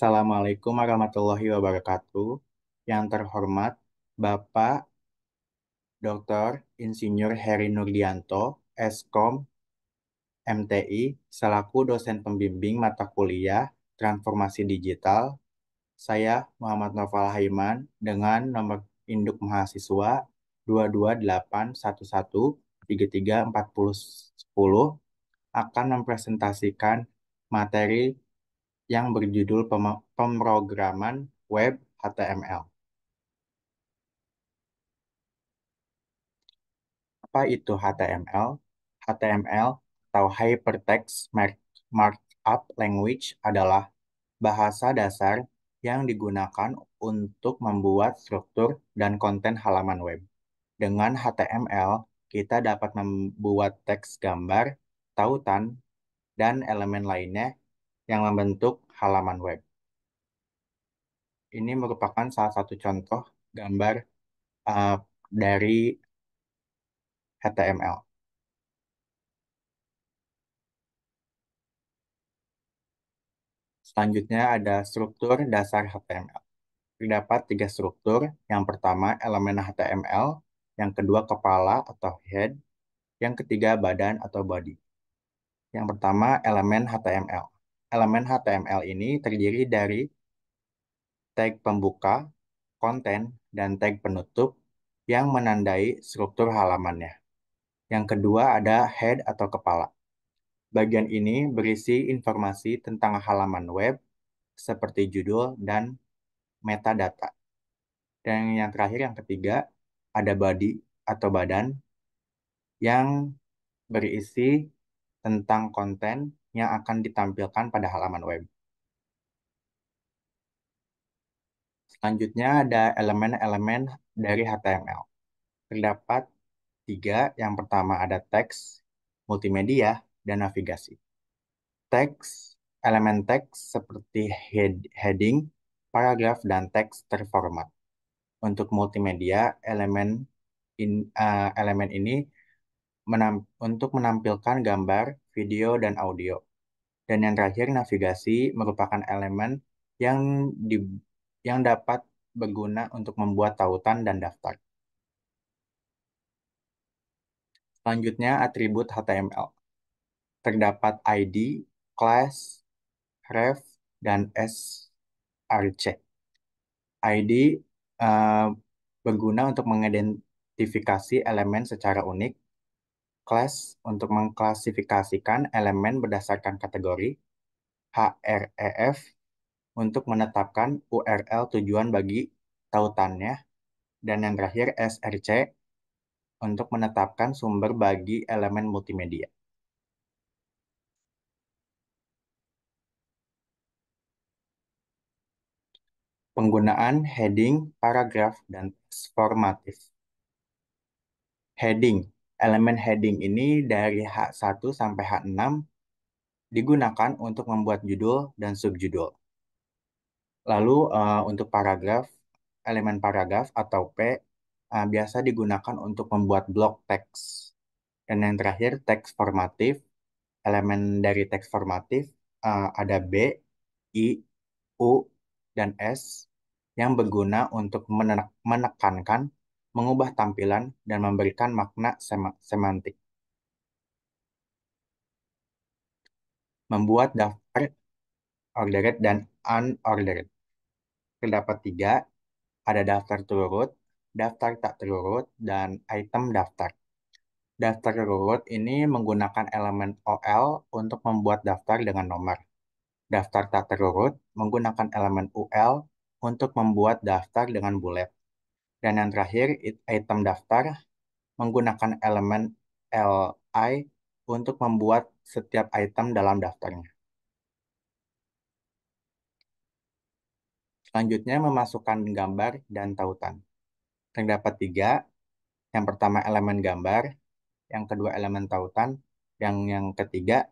Assalamualaikum warahmatullahi wabarakatuh. Yang terhormat Bapak Dr. Insinyur Heri Nurdianto, Eskom MTI, selaku dosen pembimbing mata kuliah Transformasi Digital. Saya Muhammad Noval Haiman dengan nomor induk mahasiswa 228113340 akan mempresentasikan materi yang berjudul Pemrograman Web HTML. Apa itu HTML? HTML atau Hypertext Markup Language adalah bahasa dasar yang digunakan untuk membuat struktur dan konten halaman web. Dengan HTML, kita dapat membuat teks gambar, tautan, dan elemen lainnya yang membentuk halaman web. Ini merupakan salah satu contoh gambar uh, dari HTML. Selanjutnya ada struktur dasar HTML. Terdapat tiga struktur. Yang pertama elemen HTML, yang kedua kepala atau head, yang ketiga badan atau body. Yang pertama elemen HTML. Elemen HTML ini terdiri dari tag pembuka, konten, dan tag penutup yang menandai struktur halamannya. Yang kedua ada head atau kepala. Bagian ini berisi informasi tentang halaman web seperti judul dan metadata. Dan yang terakhir yang ketiga ada body atau badan yang berisi tentang konten yang akan ditampilkan pada halaman web. Selanjutnya ada elemen-elemen dari HTML. Terdapat tiga, yang pertama ada teks, multimedia, dan navigasi. Teks, elemen teks seperti head, heading, paragraf, dan teks terformat. Untuk multimedia, elemen in, uh, elemen ini menamp untuk menampilkan gambar, video, dan audio. Dan yang terakhir, navigasi merupakan elemen yang di, yang dapat berguna untuk membuat tautan dan daftar. Selanjutnya, atribut HTML. Terdapat ID, class, ref, dan src. ID uh, eh, berguna untuk mengidentifikasi elemen secara unik class untuk mengklasifikasikan elemen berdasarkan kategori, HREF untuk menetapkan URL tujuan bagi tautannya, dan yang terakhir SRC untuk menetapkan sumber bagi elemen multimedia. Penggunaan heading, paragraf, dan teks formatif. Heading Elemen heading ini dari H1 sampai H6 digunakan untuk membuat judul dan subjudul. Lalu uh, untuk paragraf, elemen paragraf atau P uh, biasa digunakan untuk membuat blok teks. Dan yang terakhir teks formatif, elemen dari teks formatif uh, ada B, I, U, dan S yang berguna untuk menekankan mengubah tampilan, dan memberikan makna sem semantik. Membuat daftar ordered dan unordered. Terdapat tiga, ada daftar turut, daftar tak terurut, dan item daftar. Daftar terurut ini menggunakan elemen OL untuk membuat daftar dengan nomor. Daftar tak terurut menggunakan elemen UL untuk membuat daftar dengan bullet. Dan yang terakhir, item daftar menggunakan elemen LI untuk membuat setiap item dalam daftarnya. Selanjutnya, memasukkan gambar dan tautan. Terdapat tiga. Yang pertama elemen gambar, yang kedua elemen tautan, yang yang ketiga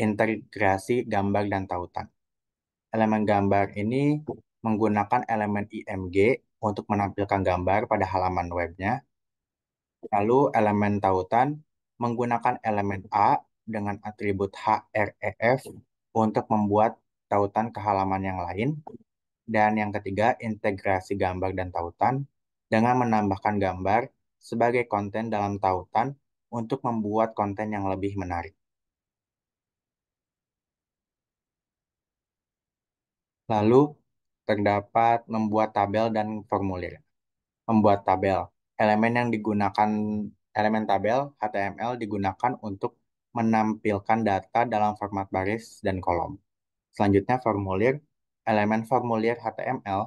integrasi gambar dan tautan. Elemen gambar ini menggunakan elemen IMG untuk menampilkan gambar pada halaman webnya. Lalu elemen tautan menggunakan elemen A dengan atribut HREF untuk membuat tautan ke halaman yang lain. Dan yang ketiga, integrasi gambar dan tautan dengan menambahkan gambar sebagai konten dalam tautan untuk membuat konten yang lebih menarik. Lalu, terdapat membuat tabel dan formulir. Membuat tabel. Elemen yang digunakan elemen tabel HTML digunakan untuk menampilkan data dalam format baris dan kolom. Selanjutnya formulir. Elemen formulir HTML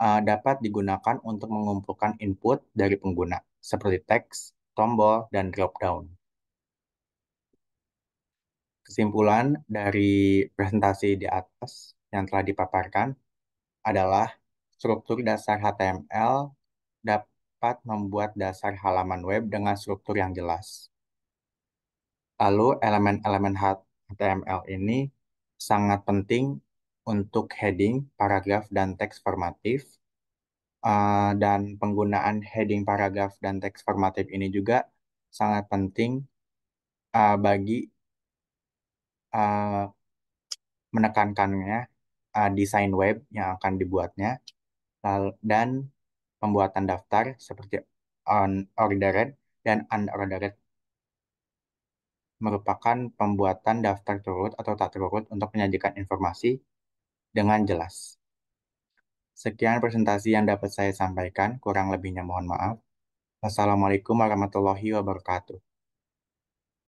uh, eh, dapat digunakan untuk mengumpulkan input dari pengguna seperti teks, tombol, dan dropdown. Kesimpulan dari presentasi di atas yang telah dipaparkan, adalah struktur dasar HTML dapat membuat dasar halaman web dengan struktur yang jelas. Lalu elemen-elemen HTML ini sangat penting untuk heading, paragraf, dan teks formatif. Eh, dan penggunaan heading, paragraf, dan teks formatif ini juga sangat penting eh, bagi menekankan eh, menekankannya uh, desain web yang akan dibuatnya dan pembuatan daftar seperti on ordered dan unordered merupakan pembuatan daftar turut atau tak turut untuk menyajikan informasi dengan jelas. Sekian presentasi yang dapat saya sampaikan, kurang lebihnya mohon maaf. Wassalamualaikum warahmatullahi wabarakatuh.